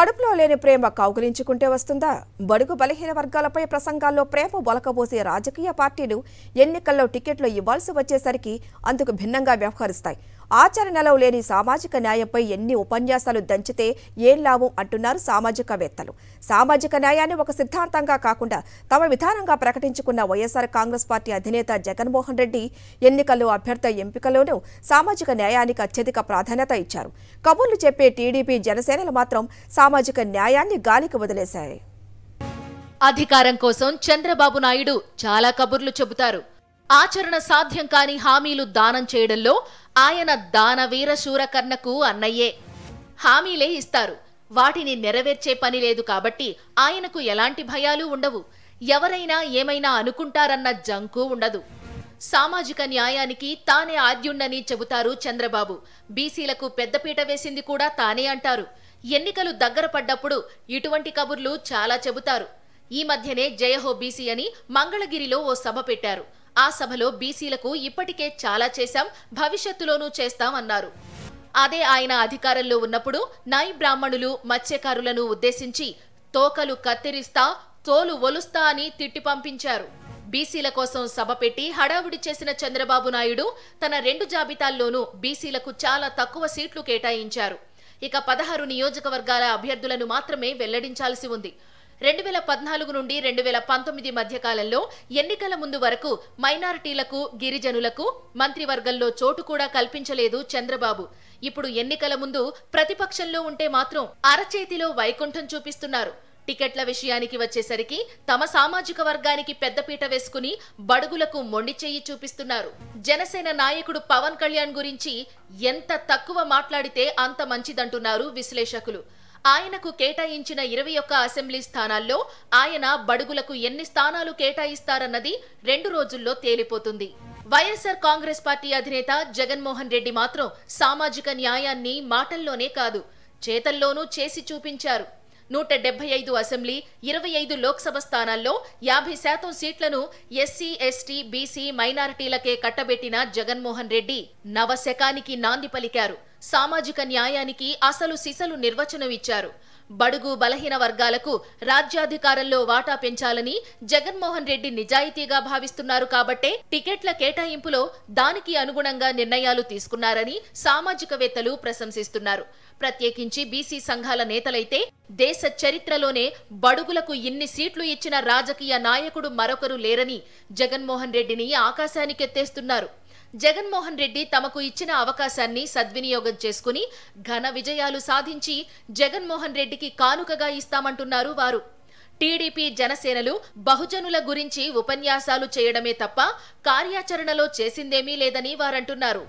కడుపులో లేని ప్రేమ కౌగులించుకుంటే వస్తుందా బడుగు బలహీన వర్గాలపై ప్రసంగాల్లో ప్రేమ బొలకబోసే రాజకీయ పార్టీలు ఎన్నికల్లో టికెట్లు ఇవ్వాల్సి వచ్చేసరికి అందుకు భిన్నంగా వ్యవహరిస్తాయి ఆచరణలో లేని సామాజిక న్యాయంపై ఎన్ని ఉపన్యాసాలు దంచితే ఏం లాభం అంటున్నారు సామాజికవేత్తలు సామాజిక న్యాయాన్ని ఒక సిద్ధాంతంగా కాకుండా తమ విధానంగా ప్రకటించుకున్న వైఎస్ఆర్ కాంగ్రెస్ పార్టీ అధినేత జగన్మోహన్ రెడ్డి ఎన్నికల్లో అభ్యర్థ ఎంపికలోనూ సామాజిక న్యాయానికి అత్యధిక ప్రాధాన్యత ఇచ్చారు కబుర్లు చెప్పే టీడీపీ జనసేనలు మాత్రం సామాజిక న్యాయాన్ని గాలికి వదిలేశాయి అధికారం కోసం చంద్రబాబు నాయుడు చాలా కబుర్లు చెబుతారు ఆచరణ సాధ్యం కాని హామీలు దానం చేయడంలో ఆయన దానవీర శూరకర్ణకు అన్నయ్యే హామీలే ఇస్తారు వాటిని నెరవేర్చే పని లేదు కాబట్టి ఆయనకు ఎలాంటి భయాలు ఉండవు ఎవరైనా ఏమైనా అనుకుంటారన్న జంకు ఉండదు సామాజిక న్యాయానికి తానే ఆద్యుండని చెబుతారు చంద్రబాబు బీసీలకు పెద్దపీట వేసింది కూడా తానే అంటారు ఎన్నికలు దగ్గర పడ్డప్పుడు ఇటువంటి కబుర్లు చాలా చెబుతారు ఈ మధ్యనే జయహో బీసీ అని మంగళగిరిలో ఓ సభ పెట్టారు ఆ సభలో బీసీలకు ఇప్పటికే చాలా చేశాం భవిష్యత్తులోనూ చేస్తాం అన్నారు అదే ఆయన అధికారంలో ఉన్నప్పుడు నై బ్రాహ్మణులు మత్స్యకారులను ఉద్దేశించి తోకలు కత్తిరిస్తా తోలు ఒలుస్తా అని తిట్టి పంపించారు బీసీల కోసం సభ పెట్టి హడావుడి చేసిన చంద్రబాబు నాయుడు తన రెండు జాబితాల్లోనూ బీసీలకు చాలా తక్కువ సీట్లు కేటాయించారు ఇక పదహారు నియోజకవర్గాల అభ్యర్థులను మాత్రమే వెల్లడించాల్సి ఉంది రెండు వేల పద్నాలుగు నుండి రెండు వేల పంతొమ్మిది మధ్య కాలంలో ఎన్నికల ముందు వరకు మైనారిటీలకు గిరిజనులకు మంత్రివర్గంలో చోటు కూడా కల్పించలేదు చంద్రబాబు ఇప్పుడు ఎన్నికల ముందు ప్రతిపక్షంలో ఉంటే మాత్రం అరచేతిలో వైకుంఠం చూపిస్తున్నారు టికెట్ల విషయానికి వచ్చేసరికి తమ సామాజిక వర్గానికి పెద్దపీట వేసుకుని బడుగులకు మొండి చెయ్యి చూపిస్తున్నారు జనసేన నాయకుడు పవన్ కళ్యాణ్ గురించి ఎంత తక్కువ మాట్లాడితే అంత మంచిదంటున్నారు విశ్లేషకులు ఆయనకు కేటాయించిన ఇరవై ఒక్క అసెంబ్లీ స్థానాల్లో ఆయన బడుగులకు ఎన్ని స్థానాలు కేటాయిస్తారన్నది రెండు రోజుల్లో తేలిపోతుంది వైఎస్ఆర్ కాంగ్రెస్ పార్టీ అధినేత జగన్మోహన్ రెడ్డి మాత్రం సామాజిక న్యాయాన్ని మాటల్లోనే కాదు చేతల్లోనూ చేసి చూపించారు నూట డెబ్బై ఐదు అసెంబ్లీ ఇరవై ఐదు లోక్సభ స్థానాల్లో యాభై శాతం సీట్లను ఎస్సీ ఎస్టీ బీసీ మైనారిటీలకే కట్టబెట్టిన జగన్మోహన్ రెడ్డి నవశకానికి నాంది పలికారు సామాజిక న్యాయానికి అసలు సిసలు నిర్వచనం ఇచ్చారు బడుగు బలహీన వర్గాలకు రాజ్యాధికారంలో వాటా పెంచాలని జగన్మోహన్ రెడ్డి నిజాయితీగా భావిస్తున్నారు కాబట్టే టికెట్ల కేటాయింపులో దానికి అనుగుణంగా నిర్ణయాలు తీసుకున్నారని సామాజికవేత్తలు ప్రశంసిస్తున్నారు ప్రత్యేకించి బీసీ సంఘాల నేతలైతే దేశ చరిత్రలోనే బడుగులకు ఇన్ని సీట్లు ఇచ్చిన రాజకీయ నాయకుడు మరొకరు లేరని జగన్మోహన్ రెడ్డిని ఆకాశానికెత్తేస్తున్నారు జగన్మోహన్ రెడ్డి తమకు ఇచ్చిన అవకాశాన్ని సద్వినియోగం చేసుకుని ఘన విజయాలు సాధించి జగన్మోహన్ రెడ్డికి కానుకగా ఇస్తామంటున్నారు వారు టీడీపీ జనసేనలు బహుజనుల గురించి ఉపన్యాసాలు చేయడమే తప్ప కార్యాచరణలో చేసిందేమీ లేదని వారంటున్నారు